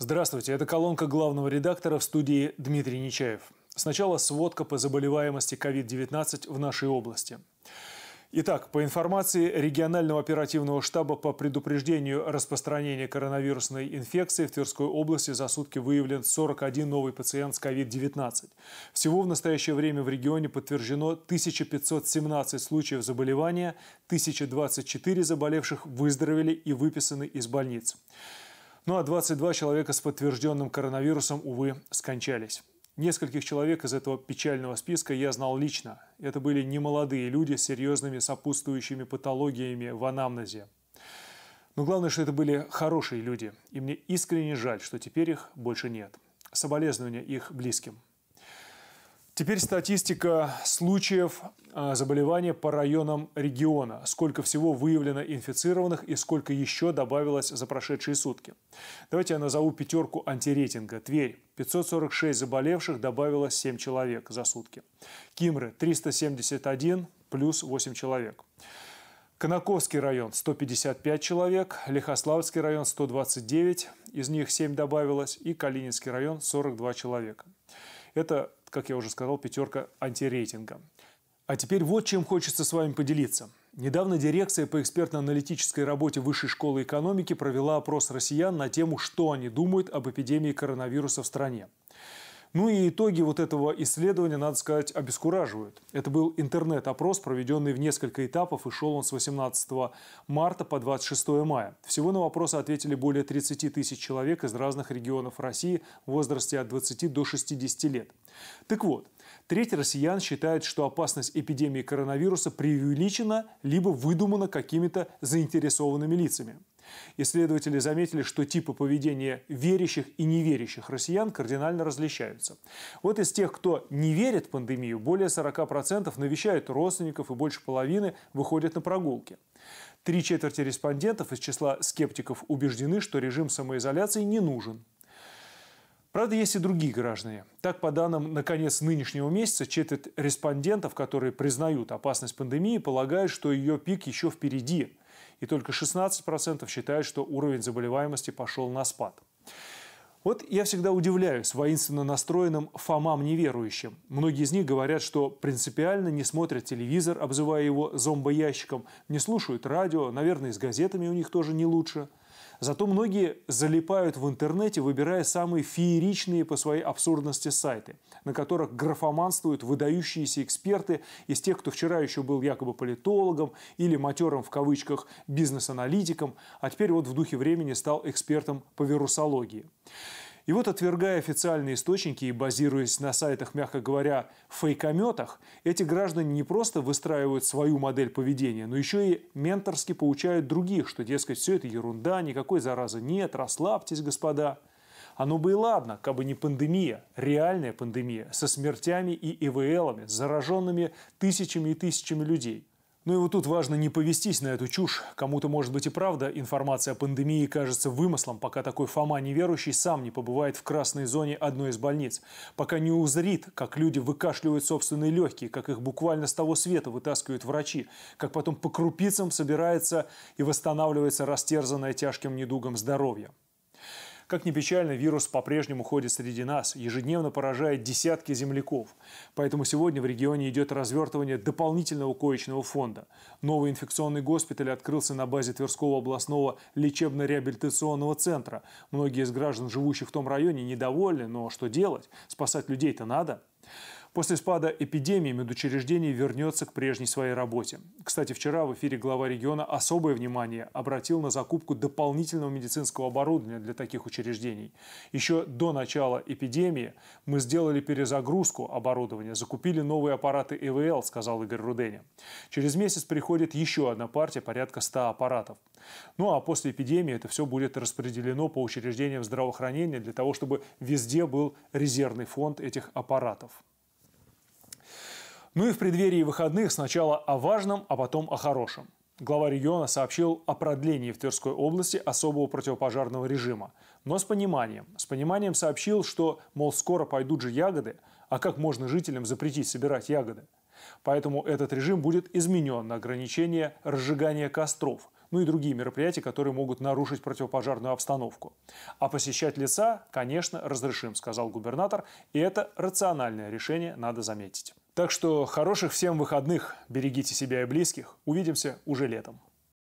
Здравствуйте, это колонка главного редактора в студии Дмитрий Нечаев. Сначала сводка по заболеваемости COVID-19 в нашей области. Итак, по информации регионального оперативного штаба по предупреждению распространения коронавирусной инфекции в Тверской области за сутки выявлен 41 новый пациент с COVID-19. Всего в настоящее время в регионе подтверждено 1517 случаев заболевания, 1024 заболевших выздоровели и выписаны из больниц. Ну а 22 человека с подтвержденным коронавирусом, увы, скончались. Нескольких человек из этого печального списка я знал лично. Это были немолодые люди с серьезными сопутствующими патологиями в анамнезе. Но главное, что это были хорошие люди, и мне искренне жаль, что теперь их больше нет. Соболезнования их близким. Теперь статистика случаев а, заболевания по районам региона. Сколько всего выявлено инфицированных и сколько еще добавилось за прошедшие сутки. Давайте я назову пятерку антирейтинга. Тверь. 546 заболевших добавилось 7 человек за сутки. Кимры. 371 плюс 8 человек. Конаковский район 155 человек, Лихославский район 129, из них 7 добавилось, и Калининский район 42 человека. Это, как я уже сказал, пятерка антирейтинга. А теперь вот чем хочется с вами поделиться. Недавно дирекция по экспертно-аналитической работе Высшей школы экономики провела опрос россиян на тему, что они думают об эпидемии коронавируса в стране. Ну и итоги вот этого исследования, надо сказать, обескураживают. Это был интернет-опрос, проведенный в несколько этапов, и шел он с 18 марта по 26 мая. Всего на вопросы ответили более 30 тысяч человек из разных регионов России в возрасте от 20 до 60 лет. Так вот, треть россиян считает, что опасность эпидемии коронавируса преувеличена либо выдумана какими-то заинтересованными лицами. Исследователи заметили, что типы поведения верящих и неверящих россиян кардинально различаются. Вот из тех, кто не верит в пандемию, более 40% навещают родственников и больше половины выходят на прогулки. Три четверти респондентов из числа скептиков убеждены, что режим самоизоляции не нужен. Правда, есть и другие граждане. Так, по данным на конец нынешнего месяца, четверть респондентов, которые признают опасность пандемии, полагают, что ее пик еще впереди и только 16% считают, что уровень заболеваемости пошел на спад. Вот я всегда удивляюсь воинственно настроенным фомам неверующим. Многие из них говорят, что принципиально не смотрят телевизор, обзывая его зомбоящиком, не слушают радио, наверное, с газетами у них тоже не лучше – Зато многие залипают в интернете, выбирая самые фееричные по своей абсурдности сайты, на которых графоманствуют выдающиеся эксперты из тех, кто вчера еще был якобы политологом или матером в кавычках бизнес-аналитиком, а теперь вот в духе времени стал экспертом по вирусологии. И вот, отвергая официальные источники и базируясь на сайтах, мягко говоря, фейкометах, эти граждане не просто выстраивают свою модель поведения, но еще и менторски поучают других, что, дескать, все это ерунда, никакой заразы нет, расслабьтесь, господа. Оно бы и ладно, как бы не пандемия, реальная пандемия, со смертями и ИВЛами, зараженными тысячами и тысячами людей. Ну и вот тут важно не повестись на эту чушь. Кому-то, может быть, и правда информация о пандемии кажется вымыслом, пока такой Фома неверующий сам не побывает в красной зоне одной из больниц, пока не узрит, как люди выкашливают собственные легкие, как их буквально с того света вытаскивают врачи, как потом по крупицам собирается и восстанавливается растерзанное тяжким недугом здоровье. Как ни печально, вирус по-прежнему ходит среди нас, ежедневно поражает десятки земляков. Поэтому сегодня в регионе идет развертывание дополнительного коечного фонда. Новый инфекционный госпиталь открылся на базе Тверского областного лечебно-реабилитационного центра. Многие из граждан, живущих в том районе, недовольны, но что делать? Спасать людей-то надо. После спада эпидемии медучреждение вернется к прежней своей работе. Кстати, вчера в эфире глава региона особое внимание обратил на закупку дополнительного медицинского оборудования для таких учреждений. Еще до начала эпидемии мы сделали перезагрузку оборудования, закупили новые аппараты ЭВЛ, сказал Игорь Руденя. Через месяц приходит еще одна партия, порядка 100 аппаратов. Ну а после эпидемии это все будет распределено по учреждениям здравоохранения для того, чтобы везде был резервный фонд этих аппаратов. Ну и в преддверии выходных сначала о важном, а потом о хорошем. Глава региона сообщил о продлении в Тверской области особого противопожарного режима. Но с пониманием. С пониманием сообщил, что, мол, скоро пойдут же ягоды, а как можно жителям запретить собирать ягоды? Поэтому этот режим будет изменен на ограничение разжигания костров – ну и другие мероприятия, которые могут нарушить противопожарную обстановку. А посещать леса, конечно, разрешим, сказал губернатор, и это рациональное решение, надо заметить. Так что хороших всем выходных, берегите себя и близких. Увидимся уже летом.